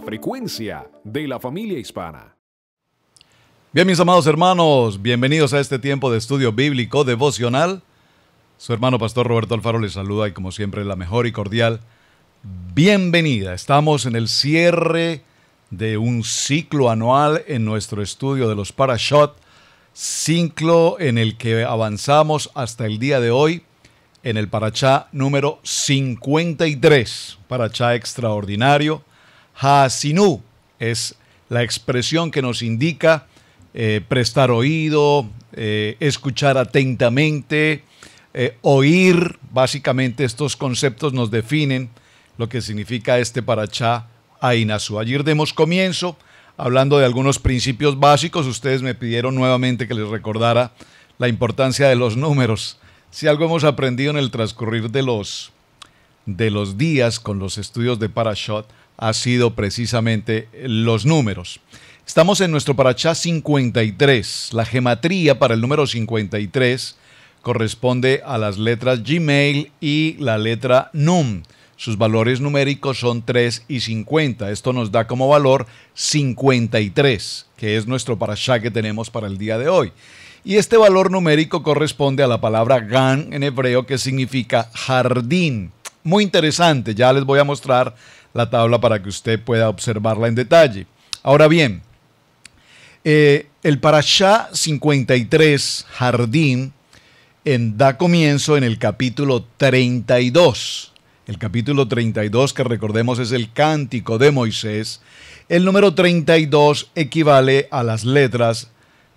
frecuencia de la familia hispana. Bien, mis amados hermanos, bienvenidos a este tiempo de estudio bíblico devocional. Su hermano pastor Roberto Alfaro les saluda y como siempre la mejor y cordial bienvenida. Estamos en el cierre de un ciclo anual en nuestro estudio de los Parashot, ciclo en el que avanzamos hasta el día de hoy en el Parachá número 53, Parachá extraordinario, Hasinú es la expresión que nos indica eh, prestar oído, eh, escuchar atentamente, eh, oír. Básicamente estos conceptos nos definen lo que significa este parachá Ainazú. Ayer demos comienzo hablando de algunos principios básicos. Ustedes me pidieron nuevamente que les recordara la importancia de los números. Si algo hemos aprendido en el transcurrir de los, de los días con los estudios de Parashot, ha sido precisamente los números. Estamos en nuestro Parachá 53. La gematría para el número 53 corresponde a las letras Gmail y la letra Num. Sus valores numéricos son 3 y 50. Esto nos da como valor 53, que es nuestro parachá que tenemos para el día de hoy. Y este valor numérico corresponde a la palabra gan en hebreo que significa jardín. Muy interesante, ya les voy a mostrar la tabla para que usted pueda observarla en detalle. Ahora bien, eh, el Parashá 53, Jardín, en, da comienzo en el capítulo 32. El capítulo 32, que recordemos es el cántico de Moisés. El número 32 equivale a las letras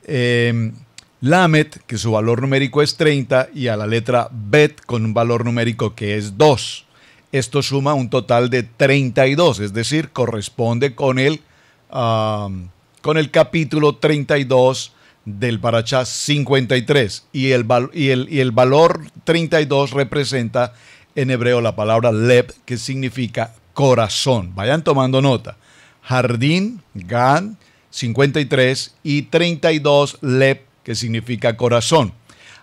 em, Lamet, que su valor numérico es 30, y a la letra Bet, con un valor numérico que es 2. Esto suma un total de 32, es decir, corresponde con el, con el capítulo 32 del Barachá 53. Y el, y, el, y el valor 32 representa en hebreo la palabra lep, que significa corazón. Vayan tomando nota. Jardín, Gan, 53 y 32 lep, que significa corazón.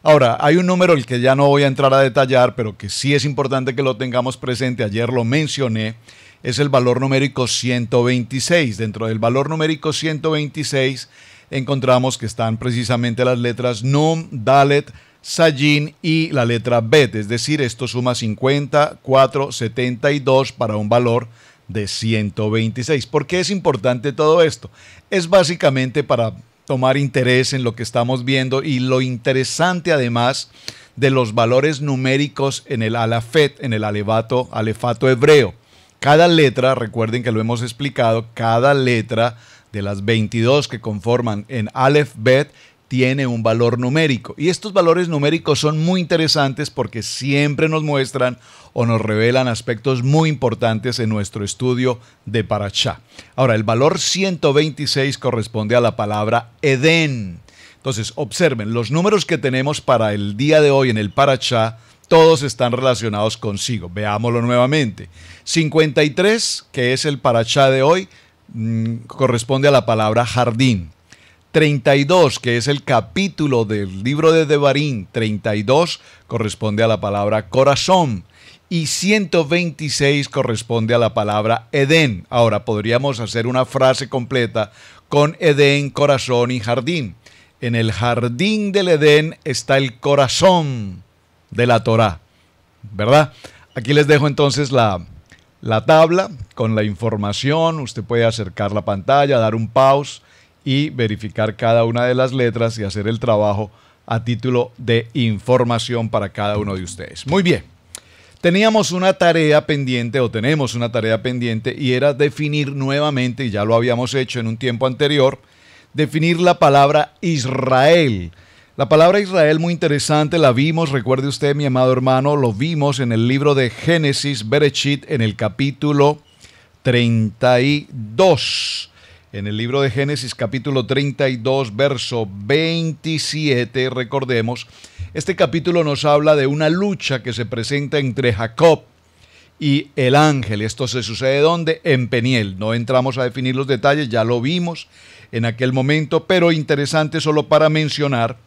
Ahora, hay un número el que ya no voy a entrar a detallar, pero que sí es importante que lo tengamos presente, ayer lo mencioné, es el valor numérico 126. Dentro del valor numérico 126 encontramos que están precisamente las letras Num, Dalet, Sajin y la letra Bet, es decir, esto suma 50, 4, 72 para un valor de 126. ¿Por qué es importante todo esto? Es básicamente para tomar interés en lo que estamos viendo y lo interesante además de los valores numéricos en el alafet, en el alefato, alefato hebreo. Cada letra, recuerden que lo hemos explicado, cada letra de las 22 que conforman en alef Bet tiene un valor numérico. Y estos valores numéricos son muy interesantes porque siempre nos muestran o nos revelan aspectos muy importantes en nuestro estudio de Parachá. Ahora, el valor 126 corresponde a la palabra Edén. Entonces, observen, los números que tenemos para el día de hoy en el Parachá, todos están relacionados consigo. Veámoslo nuevamente. 53, que es el Parachá de hoy, mm, corresponde a la palabra jardín. 32, que es el capítulo del libro de Devarim, 32 corresponde a la palabra corazón y 126 corresponde a la palabra Edén. Ahora podríamos hacer una frase completa con Edén, corazón y jardín. En el jardín del Edén está el corazón de la Torá, ¿verdad? Aquí les dejo entonces la, la tabla con la información. Usted puede acercar la pantalla, dar un pause y verificar cada una de las letras y hacer el trabajo a título de información para cada uno de ustedes. Muy bien. Teníamos una tarea pendiente o tenemos una tarea pendiente y era definir nuevamente, y ya lo habíamos hecho en un tiempo anterior, definir la palabra Israel. La palabra Israel muy interesante, la vimos, recuerde usted mi amado hermano, lo vimos en el libro de Génesis Berechit en el capítulo 32. En el libro de Génesis capítulo 32, verso 27, recordemos, este capítulo nos habla de una lucha que se presenta entre Jacob y el ángel. Esto se sucede dónde? En Peniel. No entramos a definir los detalles, ya lo vimos en aquel momento, pero interesante solo para mencionar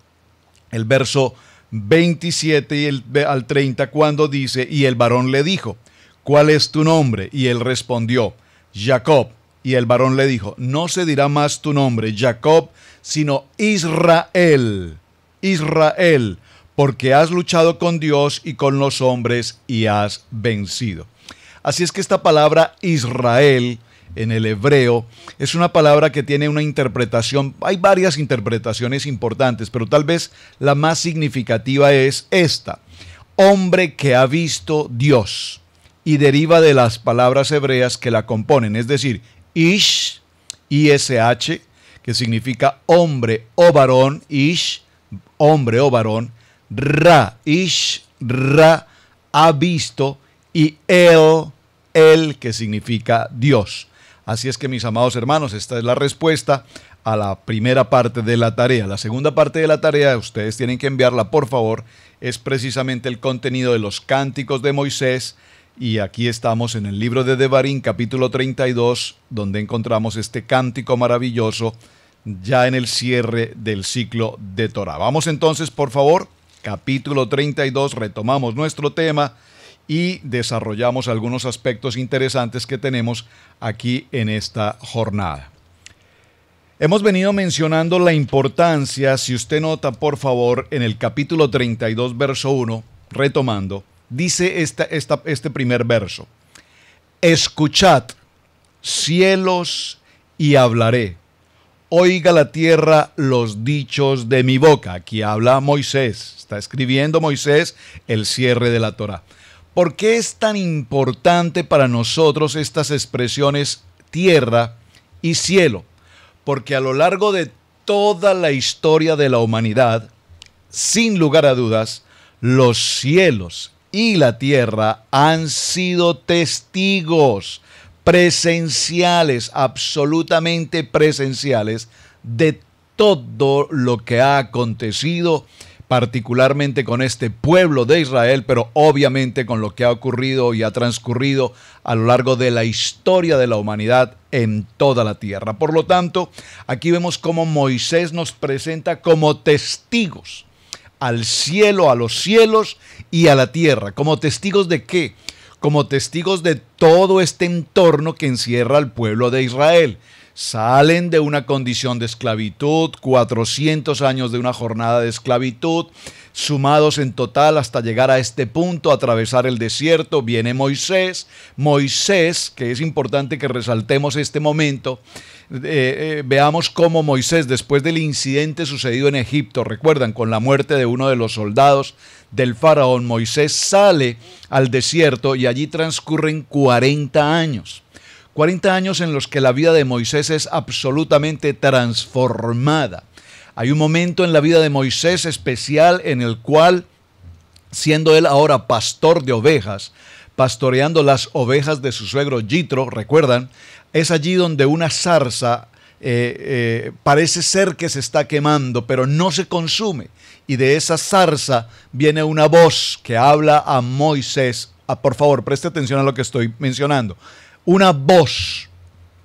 el verso 27 y el, al 30 cuando dice, y el varón le dijo, ¿cuál es tu nombre? Y él respondió, Jacob. Y el varón le dijo, no se dirá más tu nombre, Jacob, sino Israel, Israel, porque has luchado con Dios y con los hombres y has vencido. Así es que esta palabra Israel en el hebreo es una palabra que tiene una interpretación, hay varias interpretaciones importantes, pero tal vez la más significativa es esta, hombre que ha visto Dios y deriva de las palabras hebreas que la componen, es decir, Ish, ISH, que significa hombre o varón, Ish, hombre o varón, Ra, Ish, Ra, ha visto, y El, El, que significa Dios. Así es que mis amados hermanos, esta es la respuesta a la primera parte de la tarea. La segunda parte de la tarea, ustedes tienen que enviarla por favor, es precisamente el contenido de los cánticos de Moisés, y aquí estamos en el libro de Devarim, capítulo 32, donde encontramos este cántico maravilloso ya en el cierre del ciclo de Torah. Vamos entonces, por favor, capítulo 32, retomamos nuestro tema y desarrollamos algunos aspectos interesantes que tenemos aquí en esta jornada. Hemos venido mencionando la importancia, si usted nota por favor, en el capítulo 32, verso 1, retomando, dice esta, este primer verso. Escuchad, cielos, y hablaré. Oiga la tierra los dichos de mi boca. Aquí habla Moisés. Está escribiendo Moisés el cierre de la Torah. ¿Por qué es tan importante para nosotros estas expresiones tierra y cielo? Porque a lo largo de toda la historia de la humanidad, sin lugar a dudas, los cielos y la tierra han sido testigos presenciales, absolutamente presenciales, de todo lo que ha acontecido, particularmente con este pueblo de Israel, pero obviamente con lo que ha ocurrido y ha transcurrido a lo largo de la historia de la humanidad en toda la tierra. Por lo tanto, aquí vemos cómo Moisés nos presenta como testigos al cielo, a los cielos y a la tierra. ¿Como testigos de qué? Como testigos de todo este entorno que encierra al pueblo de Israel salen de una condición de esclavitud, 400 años de una jornada de esclavitud, sumados en total hasta llegar a este punto, atravesar el desierto, viene Moisés, Moisés, que es importante que resaltemos este momento, eh, eh, veamos cómo Moisés, después del incidente sucedido en Egipto, recuerdan, con la muerte de uno de los soldados del faraón, Moisés sale al desierto y allí transcurren 40 años. 40 años en los que la vida de Moisés es absolutamente transformada. Hay un momento en la vida de Moisés especial en el cual, siendo él ahora pastor de ovejas, pastoreando las ovejas de su suegro Yitro, recuerdan, es allí donde una zarza eh, eh, parece ser que se está quemando, pero no se consume. Y de esa zarza viene una voz que habla a Moisés. Ah, por favor, preste atención a lo que estoy mencionando una voz,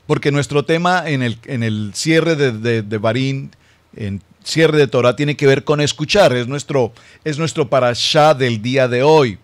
porque nuestro tema en el, en el cierre de, Barín, en cierre de Torah, tiene que ver con escuchar, es nuestro, es nuestro parashá del día de hoy.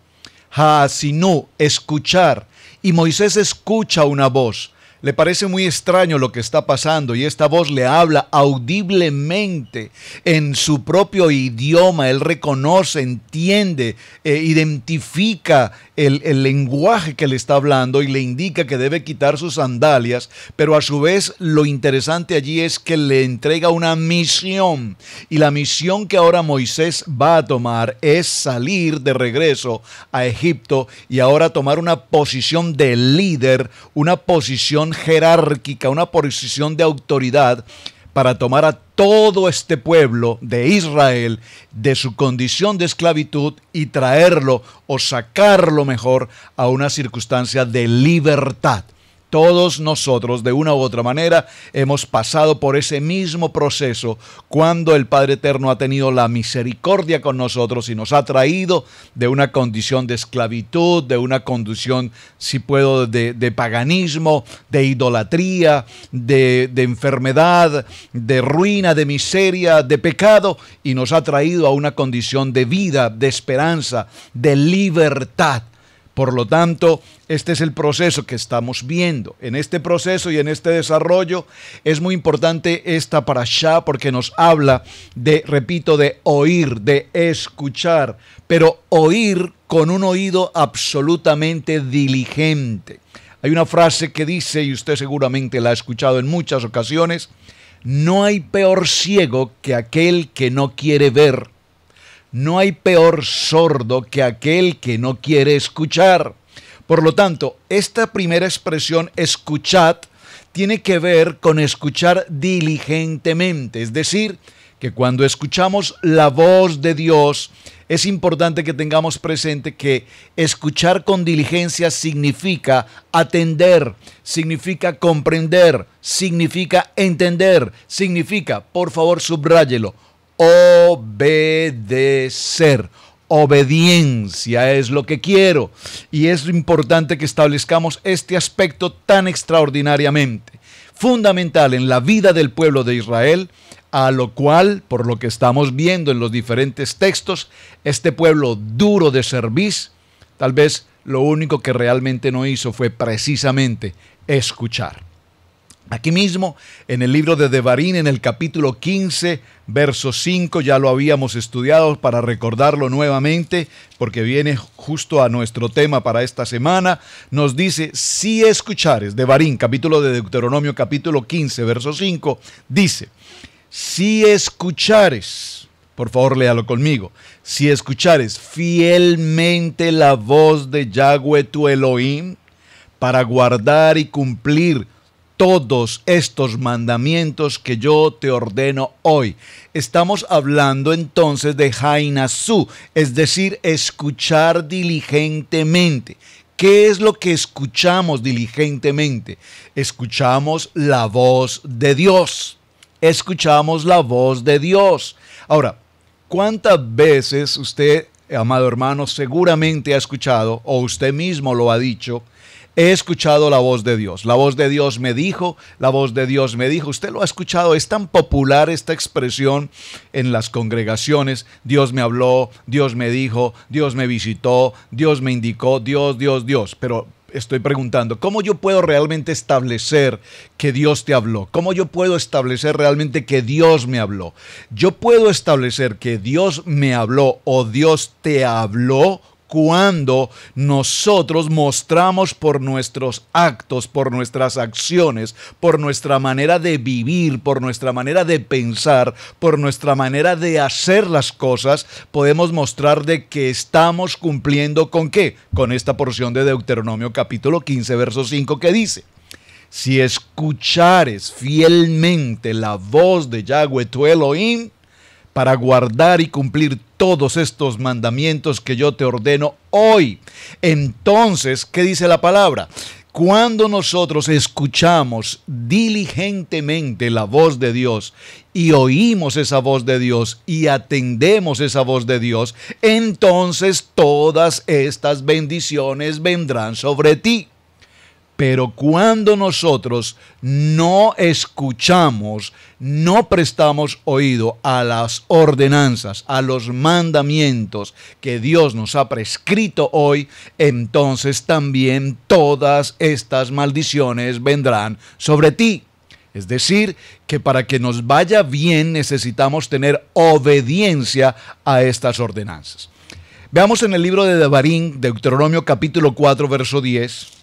Haasinu, escuchar. Y Moisés escucha una voz le parece muy extraño lo que está pasando y esta voz le habla audiblemente en su propio idioma. Él reconoce, entiende, eh, identifica el, el lenguaje que le está hablando y le indica que debe quitar sus sandalias, pero a su vez lo interesante allí es que le entrega una misión y la misión que ahora Moisés va a tomar es salir de regreso a Egipto y ahora tomar una posición de líder, una posición jerárquica, una posición de autoridad para tomar a todo este pueblo de Israel de su condición de esclavitud y traerlo o sacarlo mejor a una circunstancia de libertad. Todos nosotros, de una u otra manera, hemos pasado por ese mismo proceso cuando el Padre Eterno ha tenido la misericordia con nosotros y nos ha traído de una condición de esclavitud, de una condición, si puedo, de, paganismo, de idolatría, de enfermedad, de ruina, de miseria, de pecado, y nos ha traído a una condición de vida, de esperanza, de libertad por lo tanto, este es el proceso que estamos viendo. En este proceso y en este desarrollo es muy importante esta para porque nos habla de, repito, de oír, de escuchar, pero oír con un oído absolutamente diligente. Hay una frase que dice, y usted seguramente la ha escuchado en muchas ocasiones, no hay peor ciego que aquel que no quiere ver no hay peor sordo que aquel que no quiere escuchar. Por lo tanto, esta primera expresión, escuchad, tiene que ver con escuchar diligentemente, es decir, que cuando escuchamos la voz de Dios, es importante que tengamos presente que escuchar con diligencia significa atender, significa comprender, significa entender, significa, por favor, subráyelo, obedecer. Obediencia es lo que quiero. Y es importante que establezcamos este aspecto tan extraordinariamente fundamental en la vida del pueblo de Israel, a lo cual, por lo que estamos viendo en los diferentes textos, este pueblo duro de servicio, tal vez lo único que realmente no hizo fue precisamente escuchar. Aquí mismo, en el libro de Devarín, en el capítulo 15, verso 5, ya lo habíamos estudiado para recordarlo nuevamente, porque viene justo a nuestro tema para esta semana, nos dice, si escuchares, Devarín, capítulo de Deuteronomio, capítulo 15, verso 5, dice, si escuchares, por favor léalo conmigo, si escuchares fielmente la voz de Yahweh tu Elohim, para guardar y cumplir todos estos mandamientos que yo te ordeno hoy. Estamos hablando entonces de Jainazú, es decir, escuchar diligentemente. ¿Qué es lo que escuchamos diligentemente? Escuchamos la voz de Dios. Escuchamos la voz de Dios. Ahora, ¿cuántas veces usted, amado hermano, seguramente ha escuchado o usted mismo lo ha dicho? he escuchado la voz de Dios. La voz de Dios me dijo, la voz de Dios me dijo. Usted lo ha escuchado, es tan popular esta expresión en las congregaciones. Dios me habló, Dios me dijo, Dios me visitó, Dios me indicó, Dios, Dios, Dios. Pero estoy preguntando, ¿cómo yo puedo realmente establecer que Dios te habló? ¿Cómo yo puedo establecer realmente que Dios me habló? Yo puedo establecer que Dios me habló o Dios te habló cuando nosotros mostramos por nuestros actos, por nuestras acciones, por nuestra manera de vivir, por nuestra manera de pensar, por nuestra manera de hacer las cosas, podemos mostrar de que estamos cumpliendo con qué? Con esta porción de Deuteronomio capítulo 15, verso 5 que dice, si escuchares fielmente la voz de Yahweh tu Elohim, para guardar y cumplir todos estos mandamientos que yo te ordeno hoy. Entonces, ¿qué dice la palabra? Cuando nosotros escuchamos diligentemente la voz de Dios y oímos esa voz de Dios y atendemos esa voz de Dios, entonces todas estas bendiciones vendrán sobre ti. Pero cuando nosotros no escuchamos, no prestamos oído a las ordenanzas, a los mandamientos que Dios nos ha prescrito hoy, entonces también todas estas maldiciones vendrán sobre ti. Es decir, que para que nos vaya bien necesitamos tener obediencia a estas ordenanzas. Veamos en el libro de Devarim, Deuteronomio capítulo 4, verso 10.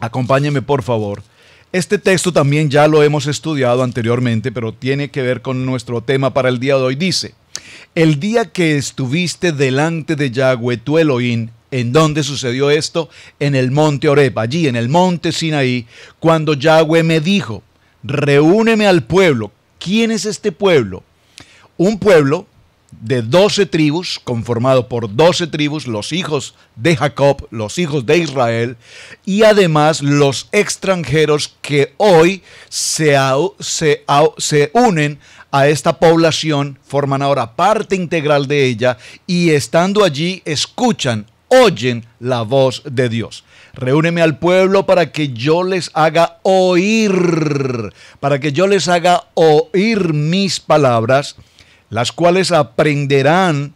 Acompáñenme por favor. Este texto también ya lo hemos estudiado anteriormente, pero tiene que ver con nuestro tema para el día de hoy. Dice, el día que estuviste delante de Yahweh tu Elohim, ¿en dónde sucedió esto? En el monte Oreb, allí en el monte Sinaí, cuando Yahweh me dijo, reúneme al pueblo. ¿Quién es este pueblo? Un pueblo de doce tribus, conformado por doce tribus, los hijos de Jacob, los hijos de Israel, y además los extranjeros que hoy se, se, se unen a esta población, forman ahora parte integral de ella, y estando allí escuchan, oyen la voz de Dios. Reúneme al pueblo para que yo les haga oír, para que yo les haga oír mis palabras las cuales aprenderán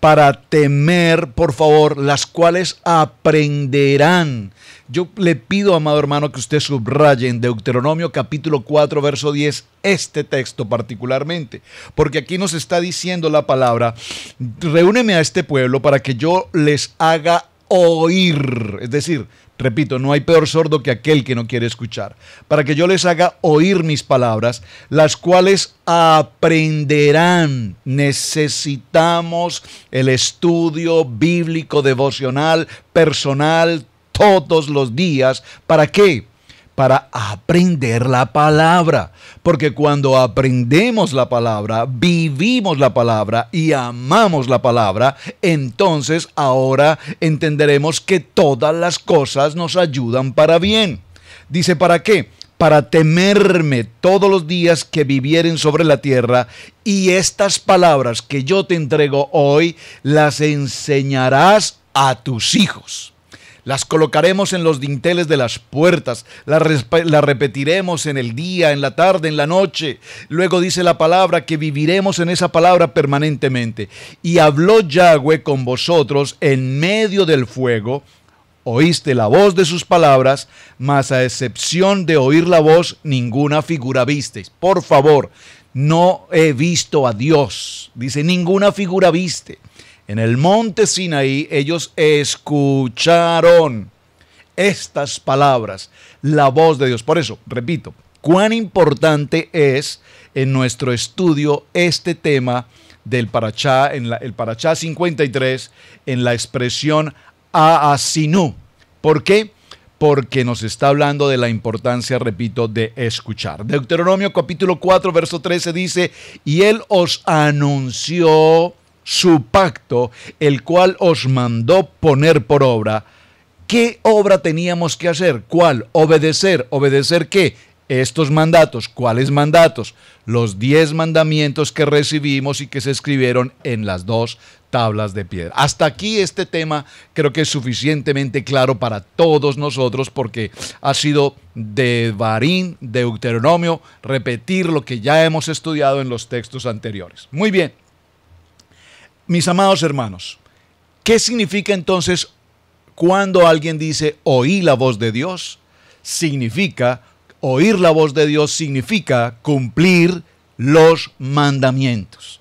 para temer, por favor, las cuales aprenderán. Yo le pido, amado hermano, que usted subraye en Deuteronomio capítulo 4, verso 10, este texto particularmente, porque aquí nos está diciendo la palabra, reúneme a este pueblo para que yo les haga oír, es decir, Repito, no hay peor sordo que aquel que no quiere escuchar. Para que yo les haga oír mis palabras, las cuales aprenderán. Necesitamos el estudio bíblico, devocional, personal, todos los días. ¿Para qué? para aprender la palabra. Porque cuando aprendemos la palabra, vivimos la palabra y amamos la palabra, entonces ahora entenderemos que todas las cosas nos ayudan para bien. Dice, ¿para qué? Para temerme todos los días que vivieren sobre la tierra y estas palabras que yo te entrego hoy las enseñarás a tus hijos las colocaremos en los dinteles de las puertas, las, la repetiremos en el día, en la tarde, en la noche. Luego dice la palabra que viviremos en esa palabra permanentemente. Y habló Yahweh con vosotros en medio del fuego. Oíste la voz de sus palabras, mas a excepción de oír la voz, ninguna figura visteis. Por favor, no he visto a Dios. Dice, ninguna figura viste en el monte Sinaí ellos escucharon estas palabras, la voz de Dios. Por eso, repito, cuán importante es en nuestro estudio este tema del Parachá, en el Parachá 53, en la expresión Aasinú. ¿Por qué? Porque nos está hablando de la importancia, repito, de escuchar. Deuteronomio capítulo 4, verso 13 dice, y él os anunció su pacto, el cual os mandó poner por obra. ¿Qué obra teníamos que hacer? ¿Cuál? Obedecer. ¿Obedecer qué? Estos mandatos. ¿Cuáles mandatos? Los diez mandamientos que recibimos y que se escribieron en las dos tablas de piedra. Hasta aquí este tema creo que es suficientemente claro para todos nosotros porque ha sido de Barín, Deuteronomio, repetir lo que ya hemos estudiado en los textos anteriores. Muy bien mis amados hermanos, ¿qué significa entonces cuando alguien dice oí la voz de Dios? Significa, oír la voz de Dios significa cumplir los mandamientos.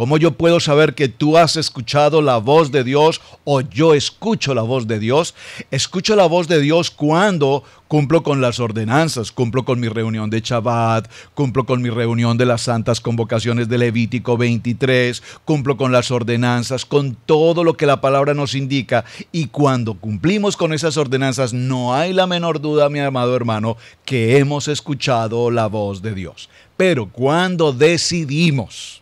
¿Cómo yo puedo saber que tú has escuchado la voz de Dios o yo escucho la voz de Dios? Escucho la voz de Dios cuando cumplo con las ordenanzas, cumplo con mi reunión de Shabbat, cumplo con mi reunión de las santas convocaciones de Levítico 23, cumplo con las ordenanzas, con todo lo que la palabra nos indica. Y cuando cumplimos con esas ordenanzas, no hay la menor duda, mi amado hermano, que hemos escuchado la voz de Dios. Pero cuando decidimos,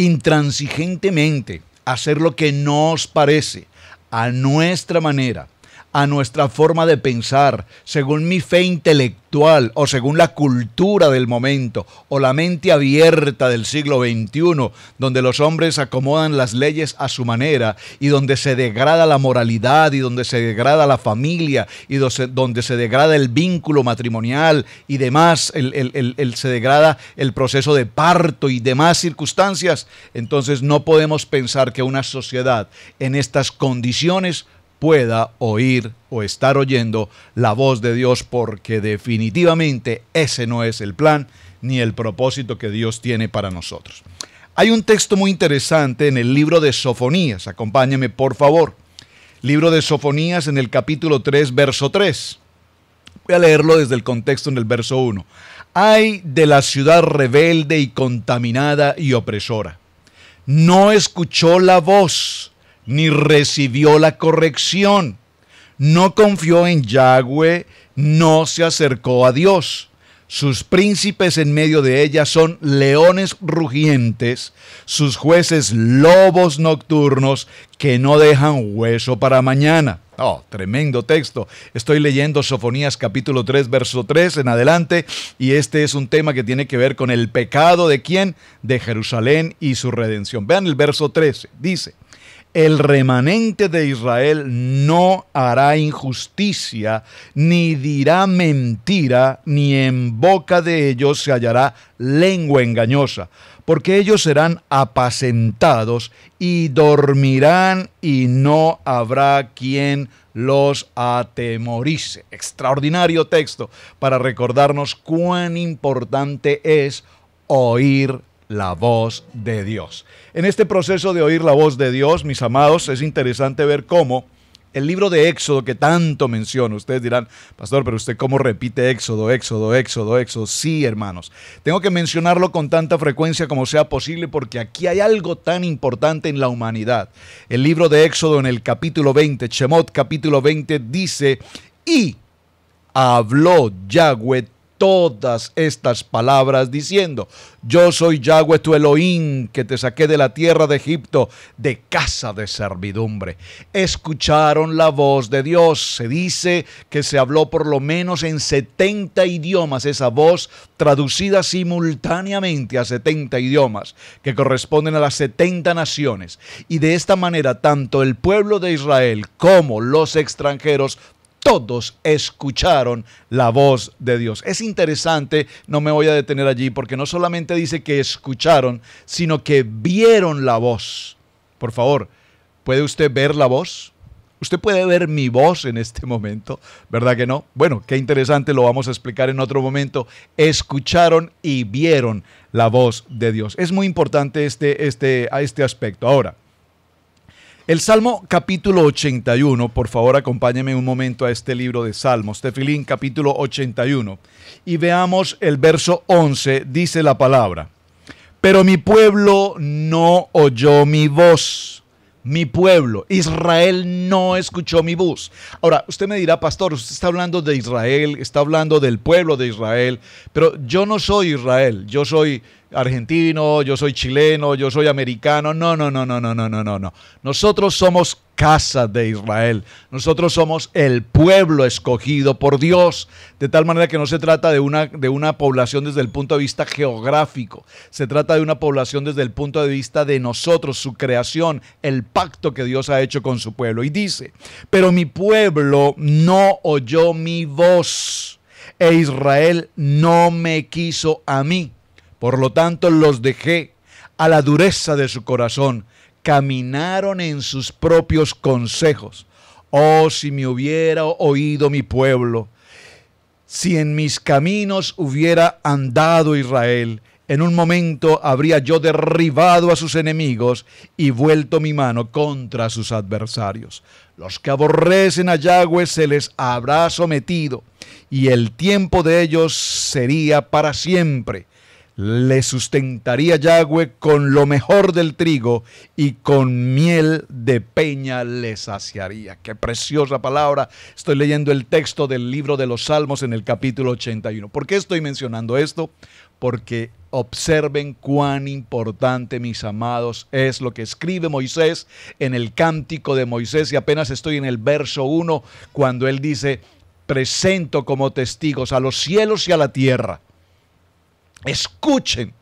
intransigentemente hacer lo que nos parece a nuestra manera a nuestra forma de pensar, según mi fe intelectual o según la cultura del momento o la mente abierta del siglo XXI, donde los hombres acomodan las leyes a su manera y donde se degrada la moralidad y donde se degrada la familia y donde se degrada el vínculo matrimonial y demás, el, se degrada el proceso de parto y demás circunstancias, entonces no podemos pensar que una sociedad en estas condiciones pueda oír o estar oyendo la voz de Dios, porque definitivamente ese no es el plan ni el propósito que Dios tiene para nosotros. Hay un texto muy interesante en el libro de Sofonías, acompáñame por favor. Libro de Sofonías en el capítulo 3, verso 3. Voy a leerlo desde el contexto en el verso 1. Ay de la ciudad rebelde y contaminada y opresora. No escuchó la voz ni recibió la corrección. No confió en Yahweh, no se acercó a Dios. Sus príncipes en medio de ella son leones rugientes, sus jueces lobos nocturnos que no dejan hueso para mañana. Oh, tremendo texto. Estoy leyendo Sofonías capítulo 3, verso 3 en adelante, y este es un tema que tiene que ver con el pecado de quién? De Jerusalén y su redención. Vean el verso 13. Dice, el remanente de Israel no hará injusticia, ni dirá mentira, ni en boca de ellos se hallará lengua engañosa, porque ellos serán apacentados y dormirán y no habrá quien los atemorice. Extraordinario texto para recordarnos cuán importante es oír la voz de Dios. En este proceso de oír la voz de Dios, mis amados, es interesante ver cómo el libro de Éxodo que tanto menciono, ustedes dirán, pastor, pero usted cómo repite Éxodo, Éxodo, Éxodo, Éxodo. Sí, hermanos, tengo que mencionarlo con tanta frecuencia como sea posible porque aquí hay algo tan importante en la humanidad. El libro de Éxodo en el capítulo 20, Chemot capítulo 20, dice, y habló Yahweh todas estas palabras diciendo, yo soy Yahweh tu Elohim, que te saqué de la tierra de Egipto, de casa de servidumbre. Escucharon la voz de Dios. Se dice que se habló por lo menos en 70 idiomas, esa voz traducida simultáneamente a 70 idiomas, que corresponden a las 70 naciones. Y de esta manera, tanto el pueblo de Israel como los extranjeros todos escucharon la voz de Dios. Es interesante, no me voy a detener allí, porque no solamente dice que escucharon, sino que vieron la voz. Por favor, ¿puede usted ver la voz? Usted puede ver mi voz en este momento, ¿verdad que no? Bueno, qué interesante, lo vamos a explicar en otro momento. Escucharon y vieron la voz de Dios. Es muy importante este, este, este aspecto. Ahora, el Salmo capítulo 81, por favor acompáñeme un momento a este libro de Salmos, Tefilín capítulo 81, y veamos el verso 11, dice la palabra, pero mi pueblo no oyó mi voz, mi pueblo, Israel no escuchó mi voz. Ahora, usted me dirá, pastor, usted está hablando de Israel, está hablando del pueblo de Israel, pero yo no soy Israel, yo soy argentino, yo soy chileno, yo soy americano. No, no, no, no, no, no, no, no, no. Nosotros somos casa de Israel. Nosotros somos el pueblo escogido por Dios, de tal manera que no se trata de una, de una población desde el punto de vista geográfico, se trata de una población desde el punto de vista de nosotros, su creación, el pacto que Dios ha hecho con su pueblo. Y dice, pero mi pueblo no oyó mi voz e Israel no me quiso a mí. Por lo tanto, los dejé a la dureza de su corazón caminaron en sus propios consejos. Oh, si me hubiera oído mi pueblo, si en mis caminos hubiera andado Israel, en un momento habría yo derribado a sus enemigos y vuelto mi mano contra sus adversarios. Los que aborrecen a Yahweh se les habrá sometido, y el tiempo de ellos sería para siempre le sustentaría Yahweh con lo mejor del trigo y con miel de peña le saciaría. Qué preciosa palabra. Estoy leyendo el texto del libro de los Salmos en el capítulo 81. ¿Por qué estoy mencionando esto? Porque observen cuán importante, mis amados, es lo que escribe Moisés en el cántico de Moisés y apenas estoy en el verso 1 cuando él dice, presento como testigos a los cielos y a la tierra Escuchen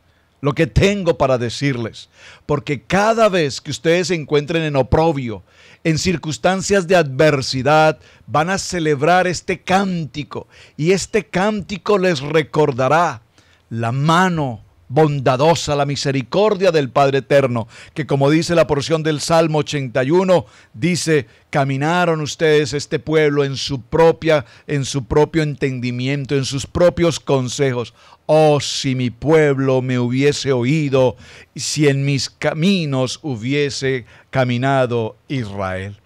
lo que tengo para decirles, porque cada vez que ustedes se encuentren en oprobio, en circunstancias de adversidad, van a celebrar este cántico y este cántico les recordará la mano bondadosa, la misericordia del Padre Eterno, que como dice la porción del Salmo 81, dice, caminaron ustedes este pueblo en su propia, en su propio entendimiento, en sus propios consejos. Oh, si mi pueblo me hubiese oído, si en mis caminos hubiese caminado Israel.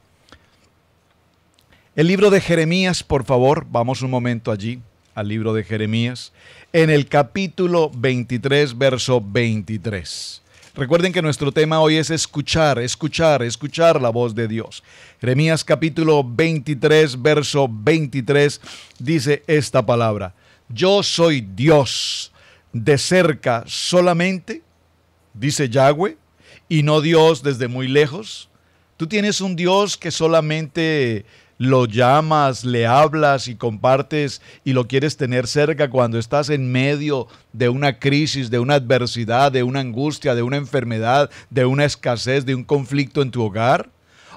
El libro de Jeremías, por favor, vamos un momento allí, al libro de Jeremías, en el capítulo 23, verso 23. Recuerden que nuestro tema hoy es escuchar, escuchar, escuchar la voz de Dios. Jeremías capítulo 23, verso 23, dice esta palabra yo soy Dios de cerca solamente, dice Yahweh, y no Dios desde muy lejos. Tú tienes un Dios que solamente lo llamas, le hablas y compartes y lo quieres tener cerca cuando estás en medio de una crisis, de una adversidad, de una angustia, de una enfermedad, de una escasez, de un conflicto en tu hogar?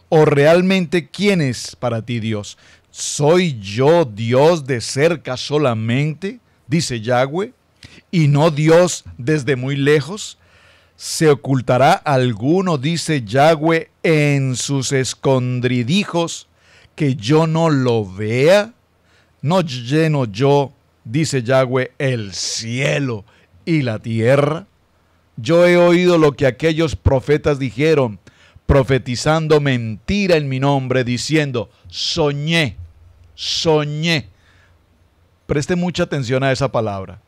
¿O realmente quién es para ti Dios? ¿Soy yo Dios de cerca solamente? dice Yahweh, y no Dios desde muy lejos. ¿Se ocultará alguno, dice Yahweh, en sus escondridijos que yo no lo vea? ¿No lleno yo, dice Yahweh, el cielo y la tierra? Yo he oído lo que aquellos profetas dijeron, profetizando mentira en mi nombre, diciendo, soñé soñé. Preste mucha atención a esa palabra.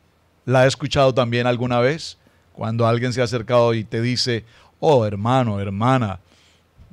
¿La he escuchado también alguna vez? Cuando alguien se ha acercado y te dice, oh hermano, hermana,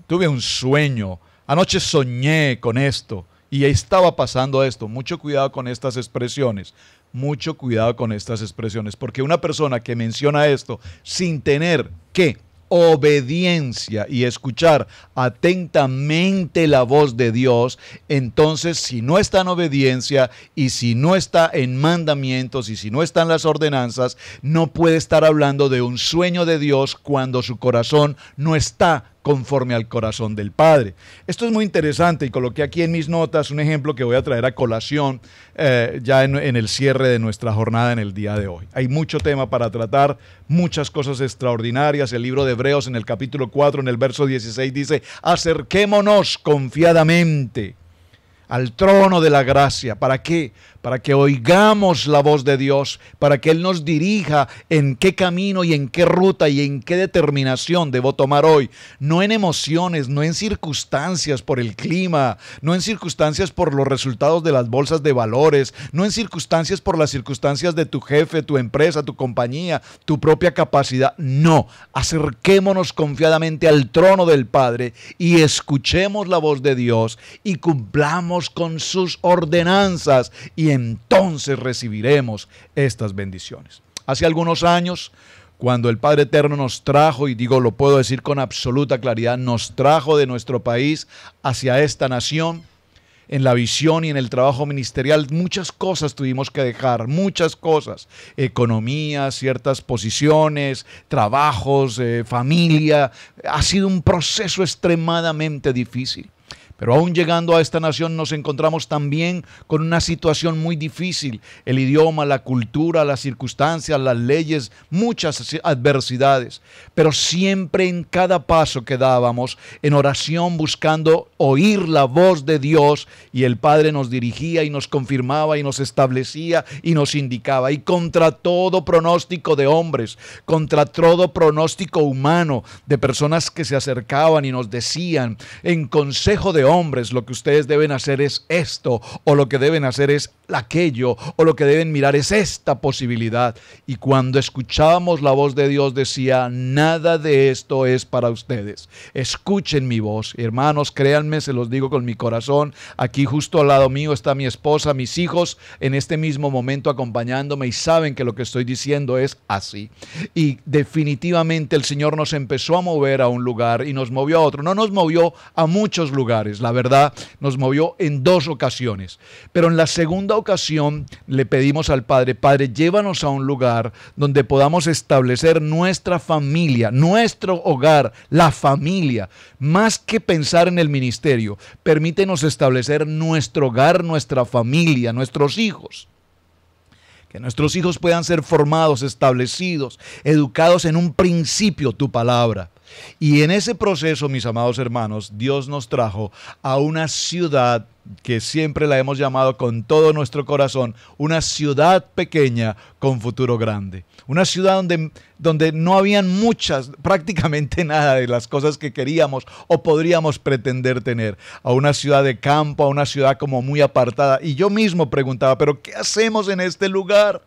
tuve un sueño, anoche soñé con esto y estaba pasando esto. Mucho cuidado con estas expresiones, mucho cuidado con estas expresiones, porque una persona que menciona esto sin tener que obediencia y escuchar atentamente la voz de Dios, entonces si no está en obediencia y si no está en mandamientos y si no están las ordenanzas, no puede estar hablando de un sueño de Dios cuando su corazón no está conforme al corazón del Padre. Esto es muy interesante y coloqué aquí en mis notas un ejemplo que voy a traer a colación eh, ya en, en el cierre de nuestra jornada en el día de hoy. Hay mucho tema para tratar, muchas cosas extraordinarias. El libro de Hebreos en el capítulo 4, en el verso 16 dice, acerquémonos confiadamente al trono de la gracia. ¿Para qué? Para que oigamos la voz de Dios, para que Él nos dirija en qué camino y en qué ruta y en qué determinación debo tomar hoy. No en emociones, no en circunstancias por el clima, no en circunstancias por los resultados de las bolsas de valores, no en circunstancias por las circunstancias de tu jefe, tu empresa, tu compañía, tu propia capacidad. No, acerquémonos confiadamente al trono del Padre y escuchemos la voz de Dios y cumplamos con sus ordenanzas y entonces recibiremos estas bendiciones. Hace algunos años, cuando el Padre Eterno nos trajo, y digo lo puedo decir con absoluta claridad, nos trajo de nuestro país hacia esta nación, en la visión y en el trabajo ministerial, muchas cosas tuvimos que dejar, muchas cosas, economía, ciertas posiciones, trabajos, eh, familia. Ha sido un proceso extremadamente difícil. Pero aún llegando a esta nación nos encontramos también con una situación muy difícil. El idioma, la cultura, las circunstancias, las leyes, muchas adversidades. Pero siempre en cada paso que dábamos, en oración buscando oír la voz de Dios y el Padre nos dirigía y nos confirmaba y nos establecía y nos indicaba. Y contra todo pronóstico de hombres, contra todo pronóstico humano, de personas que se acercaban y nos decían en consejo de hombres, lo que ustedes deben hacer es esto, o lo que deben hacer es aquello, o lo que deben mirar es esta posibilidad. Y cuando escuchábamos la voz de Dios decía, nada de esto es para ustedes. Escuchen mi voz, hermanos, créanme, se los digo con mi corazón. Aquí justo al lado mío está mi esposa, mis hijos, en este mismo momento acompañándome y saben que lo que estoy diciendo es así. Y definitivamente el Señor nos empezó a mover a un lugar y nos movió a otro. No nos movió a muchos lugares la verdad, nos movió en dos ocasiones. Pero en la segunda ocasión le pedimos al Padre, Padre, llévanos a un lugar donde podamos establecer nuestra familia, nuestro hogar, la familia. Más que pensar en el ministerio, permítenos establecer nuestro hogar, nuestra familia, nuestros hijos. Que nuestros hijos puedan ser formados, establecidos, educados en un principio, tu palabra. Y en ese proceso, mis amados hermanos, Dios nos trajo a una ciudad que siempre la hemos llamado con todo nuestro corazón, una ciudad pequeña con futuro grande. Una ciudad donde, no habían muchas, prácticamente nada de las cosas que queríamos o podríamos pretender tener. A una ciudad de campo, a una ciudad como muy apartada. Y yo mismo preguntaba, pero ¿qué hacemos en este lugar?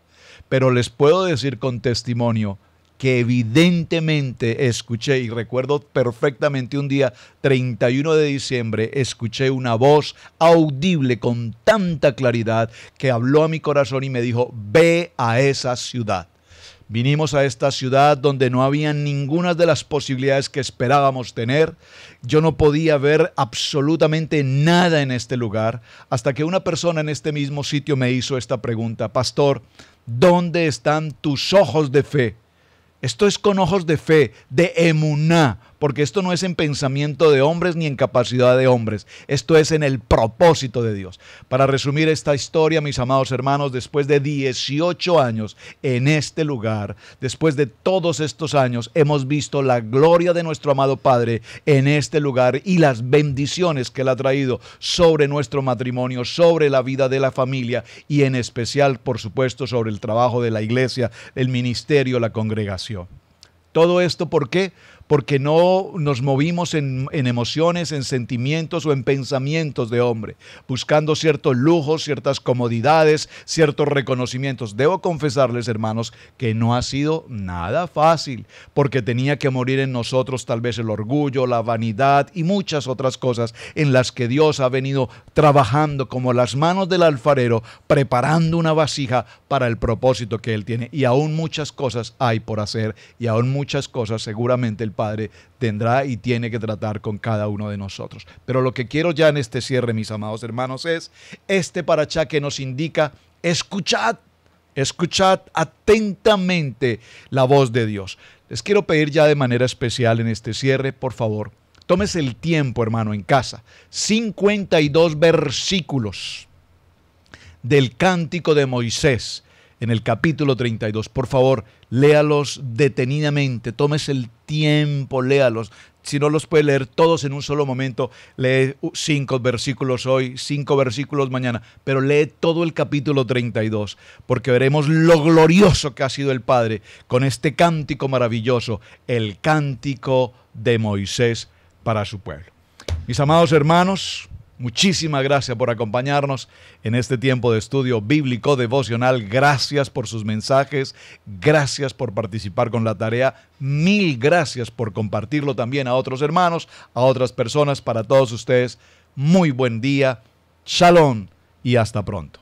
Pero les puedo decir con testimonio, que evidentemente escuché y recuerdo perfectamente un día 31 de diciembre escuché una voz audible con tanta claridad que habló a mi corazón y me dijo, ve a esa ciudad. Vinimos a esta ciudad donde no había ninguna de las posibilidades que esperábamos tener. Yo no podía ver absolutamente nada en este lugar hasta que una persona en este mismo sitio me hizo esta pregunta, Pastor, ¿dónde están tus ojos de fe? Esto es con ojos de fe, de emuná, porque esto no es en pensamiento de hombres ni en capacidad de hombres, esto es en el propósito de Dios. Para resumir esta historia, mis amados hermanos, después de 18 años en este lugar, después de todos estos años, hemos visto la gloria de nuestro amado Padre en este lugar y las bendiciones que Él ha traído sobre nuestro matrimonio, sobre la vida de la familia y en especial, por supuesto, sobre el trabajo de la iglesia, el ministerio, la congregación. Todo esto, ¿por qué? porque no nos movimos en, emociones, en sentimientos o en pensamientos de hombre, buscando ciertos lujos, ciertas comodidades, ciertos reconocimientos. Debo confesarles, hermanos, que no ha sido nada fácil, porque tenía que morir en nosotros tal vez el orgullo, la vanidad y muchas otras cosas en las que Dios ha venido trabajando como las manos del alfarero, preparando una vasija para el propósito que Él tiene. Y aún muchas cosas hay por hacer y aún muchas cosas seguramente el Padre tendrá y tiene que tratar con cada uno de nosotros. Pero lo que quiero ya en este cierre, mis amados hermanos, es este parachá que nos indica, escuchad, escuchad atentamente la voz de Dios. Les quiero pedir ya de manera especial en este cierre, por favor, tomes el tiempo, hermano, en casa. 52 versículos del cántico de Moisés en el capítulo 32. Por favor, léalos detenidamente, tomes el tiempo, léalos. Si no los puede leer todos en un solo momento, lee cinco versículos hoy, cinco versículos mañana, pero lee todo el capítulo 32, porque veremos lo glorioso que ha sido el Padre con este cántico maravilloso, el cántico de Moisés para su pueblo. Mis amados hermanos, Muchísimas gracias por acompañarnos en este tiempo de estudio bíblico devocional. Gracias por sus mensajes, gracias por participar con la tarea. Mil gracias por compartirlo también a otros hermanos, a otras personas, para todos ustedes. Muy buen día, shalom y hasta pronto.